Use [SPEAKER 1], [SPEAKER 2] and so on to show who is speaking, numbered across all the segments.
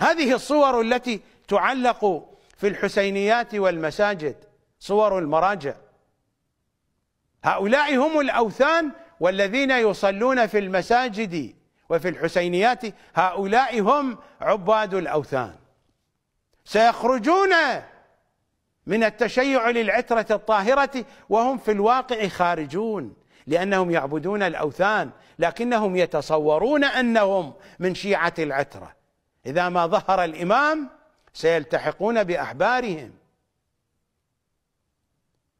[SPEAKER 1] هذه الصور التي تعلق في الحسينيات والمساجد صور المراجع هؤلاء هم الأوثان والذين يصلون في المساجد وفي الحسينيات هؤلاء هم عباد الأوثان سيخرجون من التشيع للعترة الطاهرة وهم في الواقع خارجون لأنهم يعبدون الأوثان لكنهم يتصورون أنهم من شيعة العترة إذا ما ظهر الإمام سيلتحقون بأحبارهم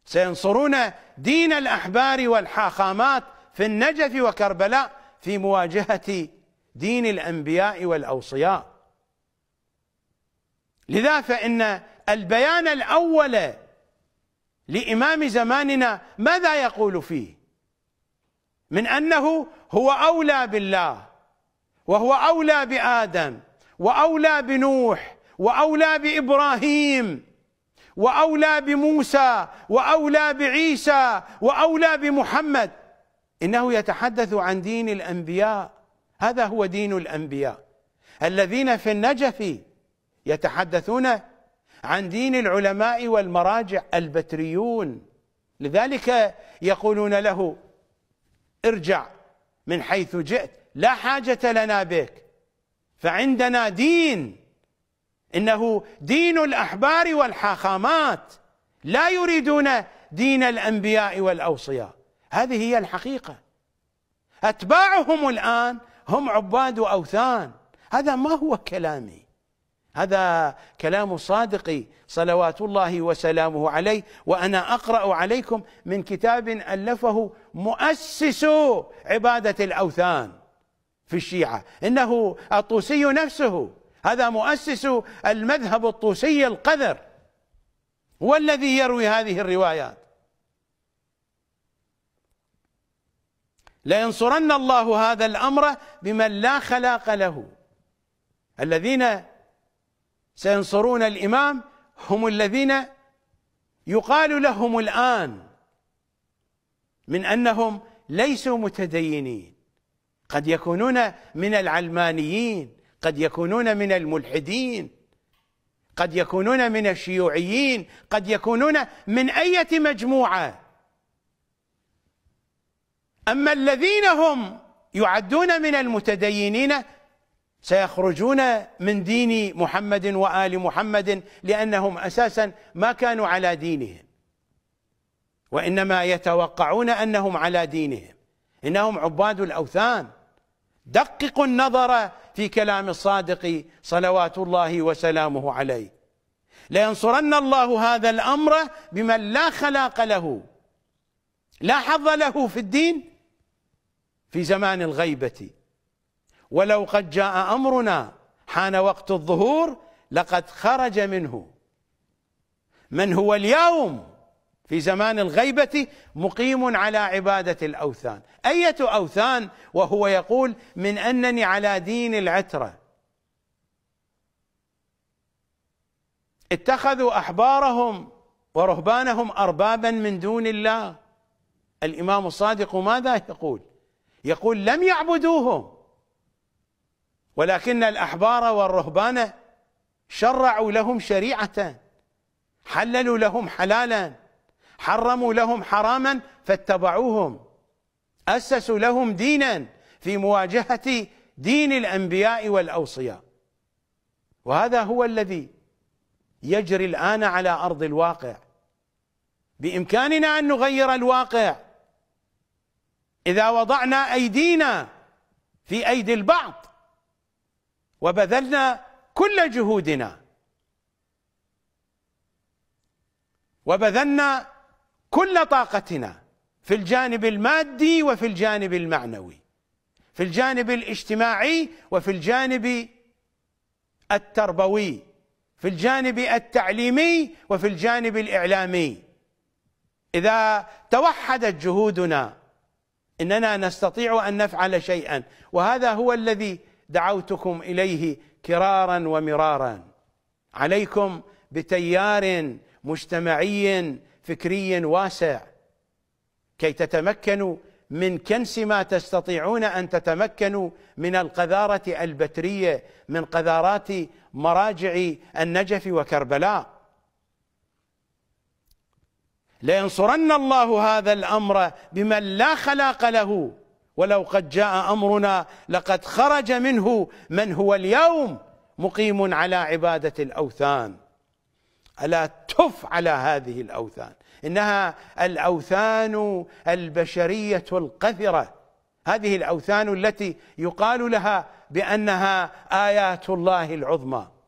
[SPEAKER 1] سينصرون دين الأحبار والحاخامات في النجف وكربلاء في مواجهة دين الأنبياء والأوصياء لذا فإن البيان الأول لإمام زماننا ماذا يقول فيه من أنه هو أولى بالله وهو أولى بآدم واولى بنوح واولى بابراهيم واولى بموسى واولى بعيسى واولى بمحمد انه يتحدث عن دين الانبياء هذا هو دين الانبياء الذين في النجف يتحدثون عن دين العلماء والمراجع البتريون لذلك يقولون له ارجع من حيث جئت لا حاجه لنا بك فعندنا دين انه دين الاحبار والحاخامات لا يريدون دين الانبياء والاوصياء هذه هي الحقيقه اتباعهم الان هم عباد اوثان هذا ما هو كلامي هذا كلام الصادق صلوات الله وسلامه عليه وانا اقرا عليكم من كتاب الفه مؤسس عباده الاوثان في الشيعة إنه الطوسي نفسه هذا مؤسس المذهب الطوسي القذر هو الذي يروي هذه الروايات لينصرن الله هذا الأمر بمن لا خلاق له الذين سينصرون الإمام هم الذين يقال لهم الآن من أنهم ليسوا متدينين قد يكونون من العلمانيين قد يكونون من الملحدين قد يكونون من الشيوعيين قد يكونون من أية مجموعة أما الذين هم يعدون من المتدينين سيخرجون من دين محمد وآل محمد لأنهم أساسا ما كانوا على دينهم وإنما يتوقعون أنهم على دينهم إنهم عباد الأوثان دققوا النظر في كلام الصادق صلوات الله وسلامه عليه لينصرن الله هذا الامر بمن لا خلاق له لا حظ له في الدين في زمان الغيبه ولو قد جاء امرنا حان وقت الظهور لقد خرج منه من هو اليوم في زمان الغيبة مقيم على عبادة الأوثان أية أوثان وهو يقول من أنني على دين العترة اتخذوا أحبارهم ورهبانهم أربابا من دون الله الإمام الصادق ماذا يقول يقول لم يعبدوهم ولكن الأحبار والرهبان شرعوا لهم شريعة حللوا لهم حلالا حرموا لهم حراما فاتبعوهم أسسوا لهم دينا في مواجهة دين الأنبياء والأوصياء وهذا هو الذي يجري الآن على أرض الواقع بإمكاننا أن نغير الواقع إذا وضعنا أيدينا في أيدي البعض وبذلنا كل جهودنا وبذلنا كل طاقتنا في الجانب المادي وفي الجانب المعنوي في الجانب الاجتماعي وفي الجانب التربوي في الجانب التعليمي وفي الجانب الاعلامي اذا توحدت جهودنا اننا نستطيع ان نفعل شيئا وهذا هو الذي دعوتكم اليه كرارا ومرارا عليكم بتيار مجتمعي فكري واسع كي تتمكنوا من كنس ما تستطيعون ان تتمكنوا من القذاره البتريه من قذارات مراجع النجف وكربلاء لينصرن الله هذا الامر بمن لا خلاق له ولو قد جاء امرنا لقد خرج منه من هو اليوم مقيم على عباده الاوثان ألا تف على هذه الأوثان إنها الأوثان البشرية القذرة هذه الأوثان التي يقال لها بأنها آيات الله العظمى